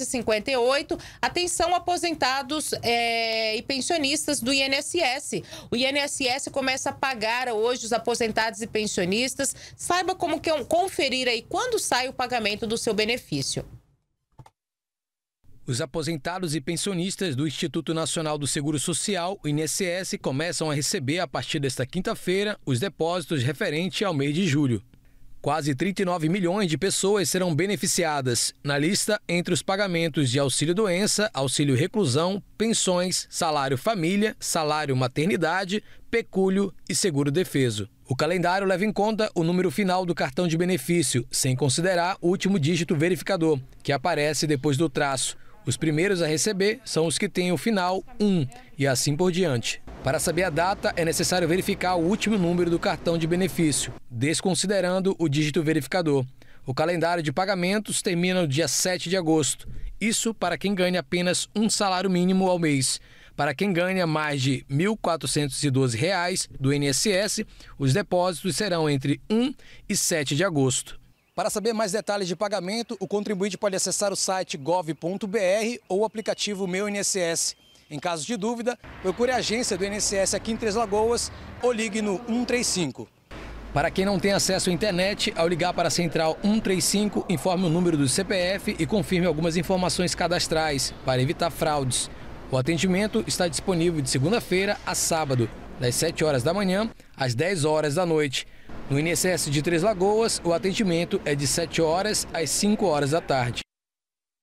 e 58 Atenção, aposentados é, e pensionistas do INSS. O INSS começa a pagar hoje os aposentados e pensionistas. Saiba como que, é conferir aí quando sai o pagamento do seu benefício. Os aposentados e pensionistas do Instituto Nacional do Seguro Social, INSS, começam a receber a partir desta quinta-feira os depósitos referentes ao mês de julho. Quase 39 milhões de pessoas serão beneficiadas na lista entre os pagamentos de auxílio-doença, auxílio-reclusão, pensões, salário-família, salário-maternidade, pecúlio e seguro-defeso. O calendário leva em conta o número final do cartão de benefício, sem considerar o último dígito verificador, que aparece depois do traço. Os primeiros a receber são os que têm o final 1 e assim por diante. Para saber a data, é necessário verificar o último número do cartão de benefício, desconsiderando o dígito verificador. O calendário de pagamentos termina no dia 7 de agosto. Isso para quem ganha apenas um salário mínimo ao mês. Para quem ganha mais de R$ 1.412 do INSS, os depósitos serão entre 1 e 7 de agosto. Para saber mais detalhes de pagamento, o contribuinte pode acessar o site gov.br ou o aplicativo Meu INSS. Em caso de dúvida, procure a agência do INSS aqui em Três Lagoas ou ligue no 135. Para quem não tem acesso à internet, ao ligar para a central 135, informe o número do CPF e confirme algumas informações cadastrais para evitar fraudes. O atendimento está disponível de segunda-feira a sábado, das 7 horas da manhã às 10 horas da noite. No INSS de Três Lagoas, o atendimento é de 7 horas às 5 horas da tarde.